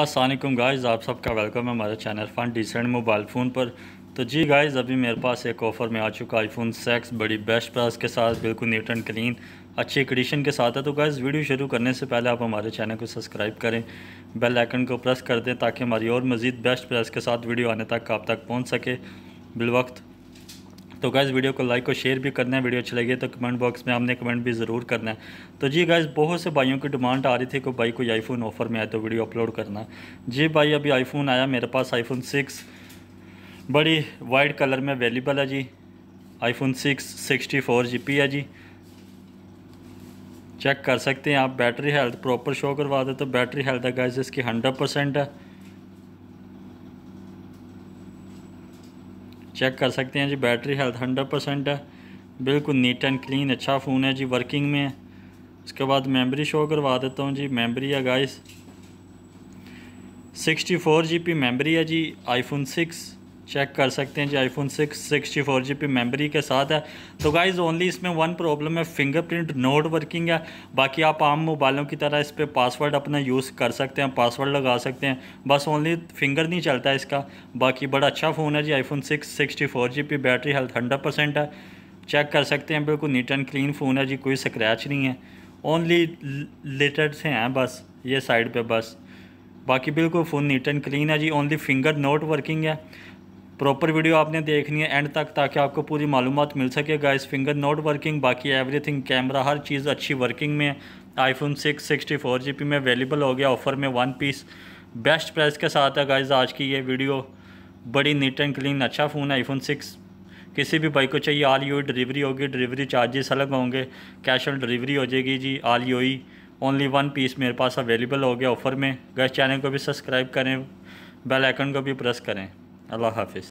Aslam guys आप सबका welcome है हमारे channel fun decent mobile phone पर तो जी गाइज़ अभी मेरे पास एक ऑफ़र में आ चुका आईफोन सेक्स बड़ी बेस्ट प्राइस के साथ बिल्कुल नीट एंड क्लीन अच्छी कंडीशन के साथ है तो गाइज़ वीडियो शुरू करने से पहले आप हमारे चैनल को सब्सक्राइब करें बेल आइकन को प्रेस कर दें ताकि हमारी और मज़ीद बेस्ट प्राइस के साथ वीडियो आने तक आप तक पहुँच सके बिल वक्त तो गैज़ वीडियो को लाइक और शेयर भी करना है वीडियो अच्छी लगी तो कमेंट बॉक्स में हमने कमेंट भी ज़रूर करना है तो जी गैज़ बहुत से भाइयों की डिमांड आ रही थी कि भाई कोई आईफोन ऑफ़र में आए तो वीडियो अपलोड करना जी भाई अभी आईफोन आया मेरे पास आईफोन सिक्स बड़ी वाइट कलर में अवेलेबल है जी iPhone six sixty four G B है जी चेक कर सकते हैं आप बैटरी हेल्थ प्रॉपर शो करवा दे तो बैटरी हेल्थ है गैस इसकी हंड्रेड परसेंट है चेक कर सकते हैं जी बैटरी हेल्थ हंड्रेड परसेंट है बिल्कुल नीट एंड क्लीन अच्छा फ़ोन है जी वर्किंग में है उसके बाद मेमरी शो करवा देता हूँ जी मेमोरी है guys sixty four G B memory है जी आईफोन सिक्स चेक कर सकते हैं जी iPhone six sixty four G B memory के साथ है तो गाइज ओनली इसमें वन प्रॉब्लम है फिंगरप्रिंट नोट वर्किंग है बाकी आप आम मोबाइलों की तरह इस पर पासवर्ड अपना यूज़ कर सकते हैं पासवर्ड लगा सकते हैं बस ओनली फिंगर नहीं चलता है इसका बाकी बड़ा अच्छा फ़ोन है जी iPhone six sixty four G B battery health hundred percent है चेक कर सकते हैं बिल्कुल नीट एंड क्लीन फ़ोन है जी कोई स्क्रैच नहीं है ओनली से हैं बस ये साइड पर बस बाकी बिल्कुल फ़ोन नीट एंड क्लीन है जी ओनली फिंगर नोट वर्किंग है प्रॉपर वीडियो आपने देखनी है एंड तक ताकि आपको पूरी मालूम मिल सके गाइस फिंगर नोट वर्किंग बाकी एवरीथिंग कैमरा हर चीज़ अच्छी वर्किंग में iPhone six sixty four G में अवेलेबल हो गया ऑफर में वन पीस बेस्ट प्राइस के साथ है गाइज़ आज की ये वीडियो बड़ी नीट एंड क्लीन अच्छा फ़ोन है आईफोन सिक्स किसी भी भाई को चाहिए आल यू डिलीवरी होगी डिलीवरी चार्जेस अलग होंगे कैश ऑन डिलीवरी हो जाएगी जी आल यू ओनली वन पीस मेरे पास अवेलेबल हो गया ऑफ़र में गैस चैनल को भी सब्सक्राइब करें बेल आइकन को भी प्रेस करें अल्लाह हाफिज़